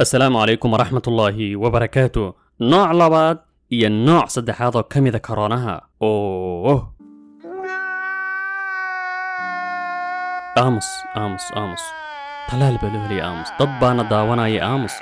السلام عليكم ورحمة الله وبركاته نوع لبات يا نوع صدحات كم ذكرونها أوه أمس أمس أمس تلال بلوري أمس طب أنا داونا يا أمس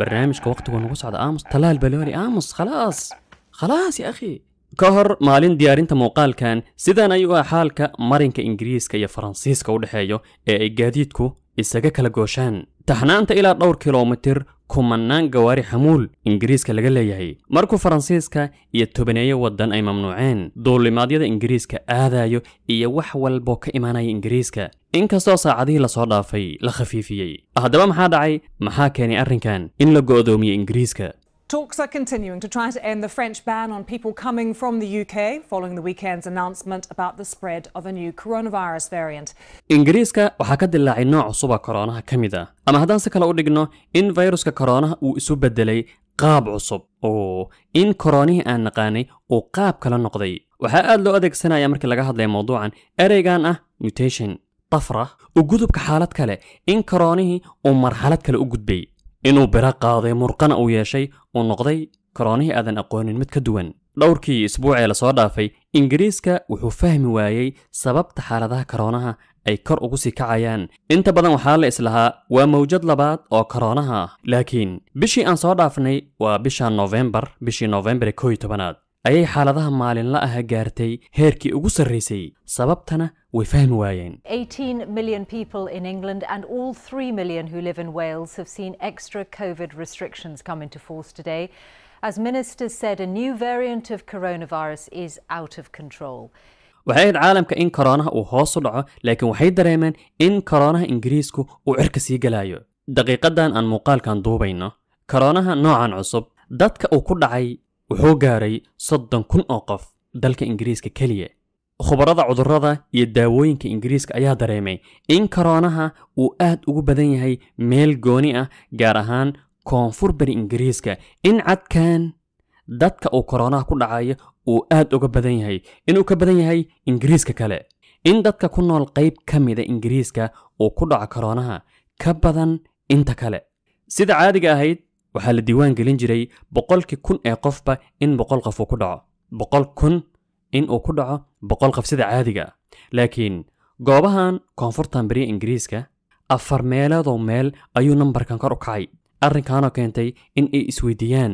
برنامج كوقت ونوسع على أمس تلال بلوري أمس خلاص خلاص يا أخي كهر مالين انت موقال كان سيدان أيوة حالك مارينك إنجريسك يا فرنسيسك ودحيو اي قاديتكو إيه إساقك لقوشان taxnaanta ilaa dhowr kilomitir kumanaan gawaari xamuul ingiriiska laga leeyahay markuu faransiiska iyo tobaneeye waddan ay mamnuuceen duulimaadyada ingiriiska aadayo iyo wax walboo ka imaanaya ingiriiska inkastoo saacadihii lasoo dhaafay la khafiifiyey haddaba maxaa dhacay maxaa keenay arrinkan in la go'doomiye ingiriiska Talks are continuing to try to end the French ban on people coming from the UK following the weekend's announcement about the spread of a new coronavirus variant. Ingiriiska waxaa ka dilaacay nooc cusuba koroonaha ka mid a ah. ama haddaan si kale u dhigno in fayruska koroonaha uu isu beddelay qaab cusub oo in koroonihii aan naqaanay uu qaab kala noqday waxaa aad loo adeegsanaya markii laga hadlaya mawduucan ereygan ah mutation tafra u gudubka xaalad kale in koroonihii uu marxalad kale u gudbay inuu bira qaaday murqana uu yeeshay uu noqday koroonihii aadan aqoonin mid ka duwan dhowrkii isbuucee lasoo dhaafay ingiriiska wuxuu fahmi waayey sababta xaaladaha karoonaha ay kor ugu sii kacayaan inta badan waxaa la islahaa waa mawjad labaad oo karoonaha ah. laakiin bishii aan soo dhaafnay waa bisha novembar bishii novembar noofembar koy tobanaad ayay xaaladaha maalinla ah gaartay heerkii ugu sarraysay sababtana way fahmi waayeen waxay ahayd caalamka in koroonaha uu hoos u dhaco laakiin waxay dareemeen in koronaha ingiriisku uu cirka sii galaayo daqiiqadan aan muuqaalkan duubayno koronaha noocan cusub dadka uu ku dhacay wuxuu gaaray soddon kun oo qof dalka ingiriiska keliya khubarada cudurrada iyo daawooyinka ingiriiska ayaa dareemay in koroonaha uu aad ugu badan yahay meel gooni ah gaar ahaan koonfur beri ingiriiska in cadkan dadka uu koroonaha ku dhacayo uu aad uga badan yahay inuu ka badan yahay ingiriiska kale in dadka ku nool qayb ka mida ingiriiska uu ku dhaco koroonaha ka badan inta kale sida caadiga ahayd waxaa la diiwaan gelin jiray boqolkii kun ee qofba in boqol qof uu ku dhaco boqol kun in uu ku dhaco boqol qof sida caadiga ah. laakiin goobahan koonfurtan beriya ingiriiska afar meeleedoo meel ayuu nambarkan kor u kacay arrinkaanoo keentay in ay isweydiiyaan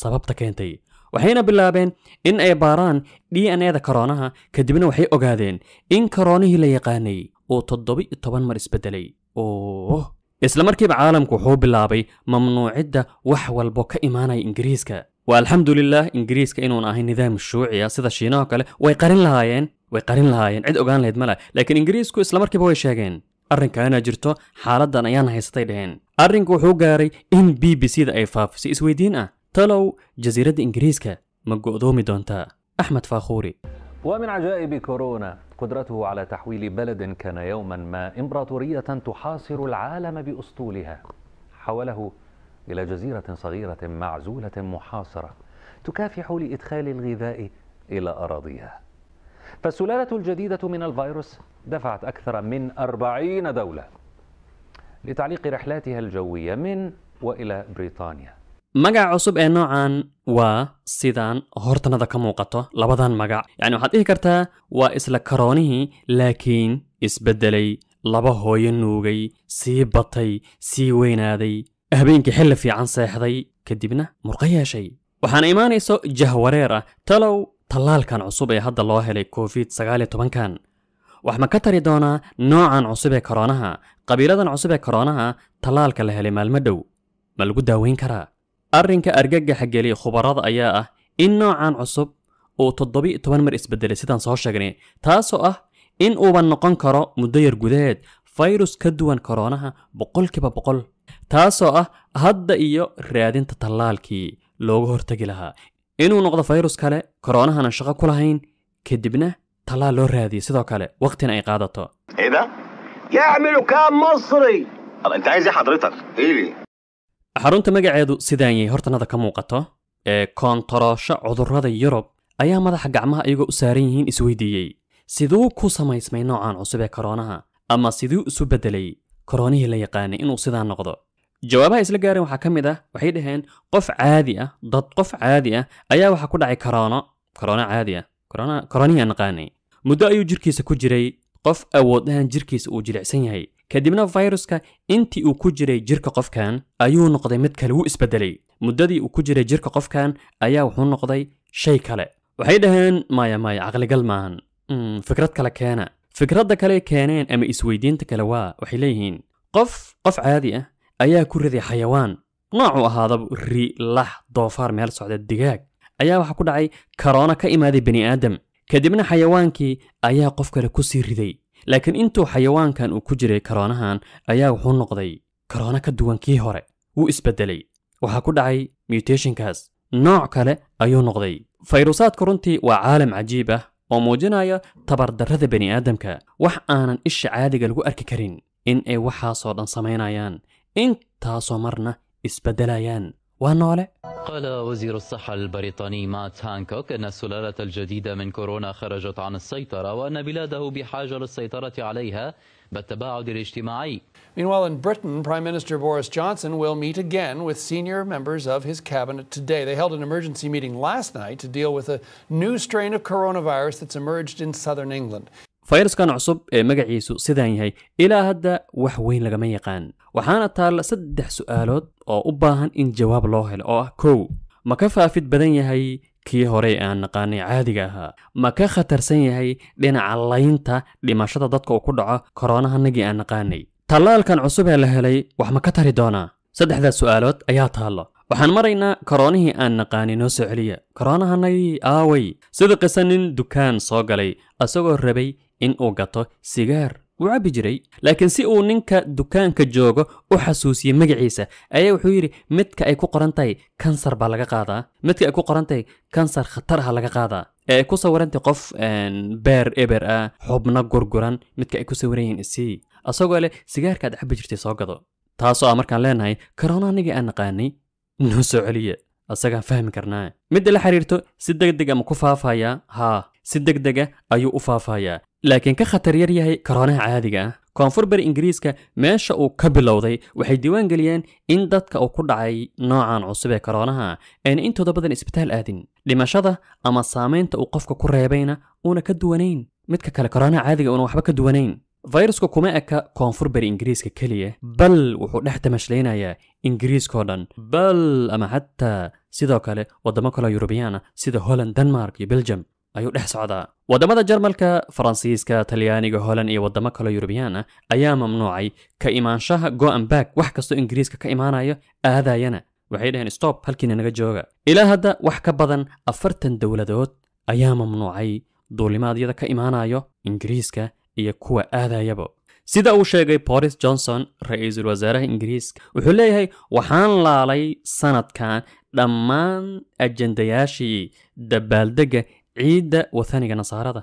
sababta keentay waxayna bilaabeen in ay baaraan d n e da karoonaha kadibna waxay ogaadeen in karoonihii la yaqaanay uu toddoba iyo toban mar isbeddelay oo isla markiiba caalamku wuxuu bilaabay mamnuucidda wax walbo ka imaanaya ingiriiska waa alxamdulilah ingiriiska inuun ahay nidaam shuuciya ah, sida shiinahoo kale way qarin lahaayeen way qarin lahaayeen cid ogaan lahayd maleh laakiin ingiriisku islamarkiiba way sheegeen arrinkaana jirto xaaladan ayaan haysatay dheheen arrinku wuxuu gaaray in b b c da ay faafisay isweydiin ah talow jasiiradda ingiriiska ma go'doomi doontaa axmed faakuuri ومن عجائب كورونا قدرته على تحويل بلد كان يوما ما إمبراطورية تحاصر العالم بأسطولها حوله إلى جزيرة صغيرة معزولة محاصرة تكافح لإدخال الغذاء إلى أراضيها فالسلالة الجديدة من الفيروس دفعت أكثر من أربعين دولة لتعليق رحلاتها الجوية من وإلى بريطانيا magac cusub ee noocan waa sidaan hortanada ka muuqato labadan magac yacni waxaad dhihi kartaa waa isla karoonihii laakiin isbeddelay laba hooyo nuugay sii batay sii weynaaday habeenkii xilli fiican seexday kadibna murqa yeeshay waxaana imaanayso jahwareer ah talow tallaalkan cusub ee hadda loo helay covid sagaaliyo tobankan wax ma ka tari doonaa noocan cusub ee koroonaha qabiiladan cusub ee koroonaha tallaalka la helay maalmo dhow ma lagu daaweyn karaa arrinka argagaxa geliya khubarada ayaa ah in noocan cusub uu toddobiiyo toban mar isbedelay sidaan soo sheegnay taasoo ah in uuba noqon karo muddo yar gudaheed fayrus ka duwan koronaha boqolkiiba boqol taasoo ah hadda iyo raadinta tallaalkii looga hortegi lahaa inuu noqdo fayrus kale koronahana shaqo ku lahayn kadibna tallaal loo raadiyo sidoo kale waqtina ay qaadato xarunta magaceedu sidaan yahay hortanada ka muuqato ee koontaroosho cudurrada yurub ayaa madaxa gacmaha ayagoo u saaran yihiin isweydiiyey siduu ku samaysmay noocan cusub ee koroonaha ama siduu isu beddelay koroonihii la yaqaanay inuu sidaa noqdo jawaabaha isla gaareen waxaa ka mid ah waxay dhaheen qof caadi ah dad qof caadi ah ayaa waxaa ku dhacay karoono koroono caadi ah koroonihii aan naqaanay muddo ayuu jirkiisa ku jiray qof awood ahaan jirkiisa uu jilicsan yahay kadibna fayruska intii uu ku jiray jirka qofkan ayuu noqday mid kale wuu isbedelay muddadii uu ku jiray jirka qofkan ayaa wuxuu noqday shay kale waxay dhaheen maya maya caqligal maahan hmm, fikrad kale keena fikradda kale keeneen ama isweydiinta kale waa waxay leeyihiin qof qof caadi ah ayaa ku riday xayawaan noocu ahaadaba ri lax doofaar meel socda digaag ayaa waxaa ku dhacay karoona ka imaaday bini aadam kadibna xayawaankii ayaa qof kale ku sii riday laakiin intuu xayawaankan uu ku jiray karoonahan ayaa wuxuu noqday karoono ka duwan kii hore wuu isbeddelay waxaa ku dhacay mutationkaas nooc kale ayuu noqday fayruusaadku runtii waa caalam cajiib ah oo muujinaya tabardarrada bani aadamka wax aanan isha caadiga lagu arki karin in ay waxaasoo dhan samaynayaan intaasoo marna isbeddelayaan وهالنوالع قال وزير الصحة البريطاني مات هانكوك أن السلالة الجديدة من كورونا خرجت عن السيطرة وأن بلاده بحاجة للسيطرة عليها بالتباعد الاجتماعي. Meanwhile in Britain, Prime Minister Boris Johnson will meet again with senior members of his cabinet today. They held an emergency meeting last night to deal with a new strain of coronavirus that's emerged in southern England. fayraskan cusub ee magaciisu sidaan yahay ilaa hadda wax weyn lagama yaqaan waxaana taalla saddex su'aalood oo u baahan in jawaab loo helo oo ah kow ma ka faafid badan yahay kii horey aan naqaanay caadiga ahaa ma ka khatarsan yahay dhinaca laynta dhimashada dadka uu ku dhaco koronahanagii aan naqaanay tallaalkan cusub ee la helay wax ma ka tari doonaa saddexdaas su'aalood ayaa taallo waxaan maraynaa koroonihii aan naqaanay noo soo celiya koronahanagii aaway sida qisa nin dukaan soo galay asagoo rabay in uu gato sigaar wuu cabbi jiray laakiin si uu ninka dukaanka joogo u xasuusiyey magaciisa ayaa wuxuu yidhi midka ay ku qoran tahay kansar baa laga qaadaa midka ay ku qoran tahay kansar khatar ah laga qaadaa ee ay ku sawirantay qof beer eber ah xubno gurguran midka ay ku sawiran yihiin isii asagoo leh sigaarka ad cabbi jirtay soo gado taasoo a markaan leenahay karoona anigii aan naqaanay noo soo celiya asagaan fahmi karnaa midda la xiriirto si deg dega ah ma ku faafayaa haa si deg dega ah ayuu u faafayaa laakiin ka khatar yar yahay koroonaha caadiga ah koonfur bari ingiriiska meesha uu ka bilowday waxay diiwaan geliyeen in dadka uu ku dhacay noocan cusub ee koroonaha ayna intooda badan isbitaal aadin dhimashada ama saamaynta uu qofka ku reebayna uuna ka duwanayn midka kale koroonaha caadiga uuna waxba ka duwanayn fayrasku kuma eka koonfur bari ingiriiska keliya bal wuxuu dhex damashlaynayaa ingiriiskaoo dhan bal ama xataa sidoo kale waddamo kaleo yurubiyaana sida holland denmark iyo belgium ayuu dhex socdaa waddamada jarmalka faransiiska talyaaniga holland iyo waddamo kale yurubiyaan ah ayaa mamnuucay ka imaanshaha goambag wax kastoo ingiriiska ka imaanayo aadayana waxay dhaheen stop halkiina naga jooga ilaa hadda wax ka badan afartan dowladood ayaa mamnuucay duulimaadyada ka imaanayo ingiriiska iyo kuwa aadayaba sida uu sheegay boris johnson ra-iisul wasaaraha ingiriiska wuxuu leeyahay waxaan laalay sannadkan dhammaan ajendayaashii dabaaldegga ciidda wathaniga nasaarada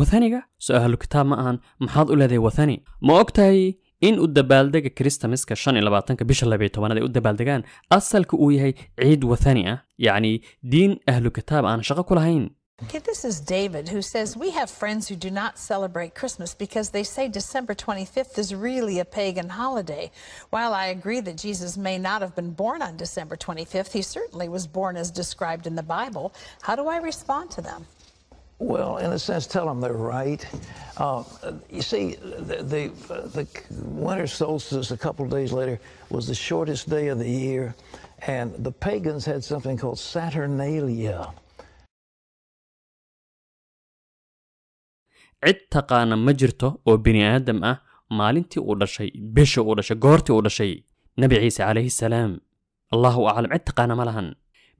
wathaniga so ahlu kitaab ma ahan maxaad u leedahay wathani ma og tahay in u dabaaldega kristamiska shan iyo labaatanka bisha labay tobanaad ay u dabaaldegaan asalka uu yahay ciid wathani ah yacni diin ahlu kitaab aan shaqo ku lahayn Okay, this is David who says, We have friends who do not celebrate Christmas because they say December 25th is really a pagan holiday. While I agree that Jesus may not have been born on December 25th, he certainly was born as described in the Bible. How do I respond to them? Well, in a sense, tell them they're right. Uh, you see, the, the, the, winter solstice a couple of days later was the shortest day of the year, and the pagans had something called Saturnalia. cid taqaana ma jirto oo bini aadam ah maalintii uu dhashay bisha uu dhashay goortii uu dhashay nebi ciise calayhi salaam allahu aclam cid taqaana ma lahan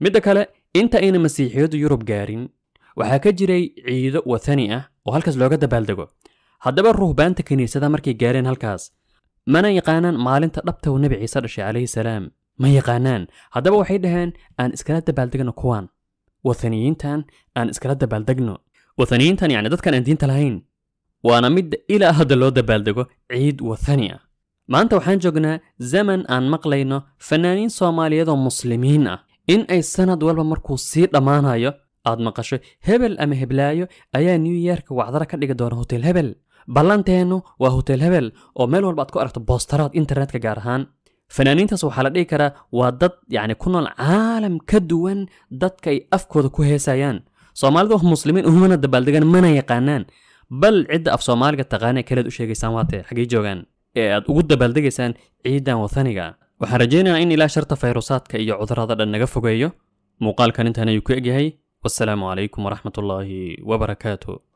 midda kale inta ayna masiixiyadu yurub gaarin waxaa ka jiray ciido wathani ah oo halkaas looga dabaaldego haddaba ruuhbaanta kiniisada markay gaareen halkaas mana yaqaanaan maalinta dhabta uu nebi ciise dhashay calayhi salaam ma yaqaanaan haddaba waxay dhaheen aan iskala dabaaldegno kuwaan wathaniyiintan aan iskala dabaaldegno wathaniyiintan yacni dadkan aan diinta lahayn waana mid ilaa hadda loo dabaaldego ciid wathani ah maanta waxaan joognaa zaman aan maqlayno fanaaniin soomaaliyeed oo muslimiin ah in ay sanad walba markuu sii dhammaanayo aad maqasho hebel ama heblaayo ayaa new yorka wacdara ka dhigi doona hotel hebel ballanteennu waa hotel hebel oo meel walba aad ku aragto boostaraad internetka gaar ahaan fanaaniintaas waxaa la dhigi karaa waa dad yacni ku nool caalam ka duwan dadka ay afkooda ku heesayaan soomaalidu wax muslimiin uhumana dabaaldegaan mana yaqaanaan bal cidda af soomaaliga taqaana kalead u sheegaysaan waatee xaggey joogaan ee aad ugu dabaaldegaysaan ciiddan wataniga waxaan rajaynayaa in ilaa sharta fayrusaadka iyo cudurada dhan naga fogeeyo muuqaalkan intaan ayuu ku egyahay wassalaamu calaykum waraxmatullaahi wabarakaatu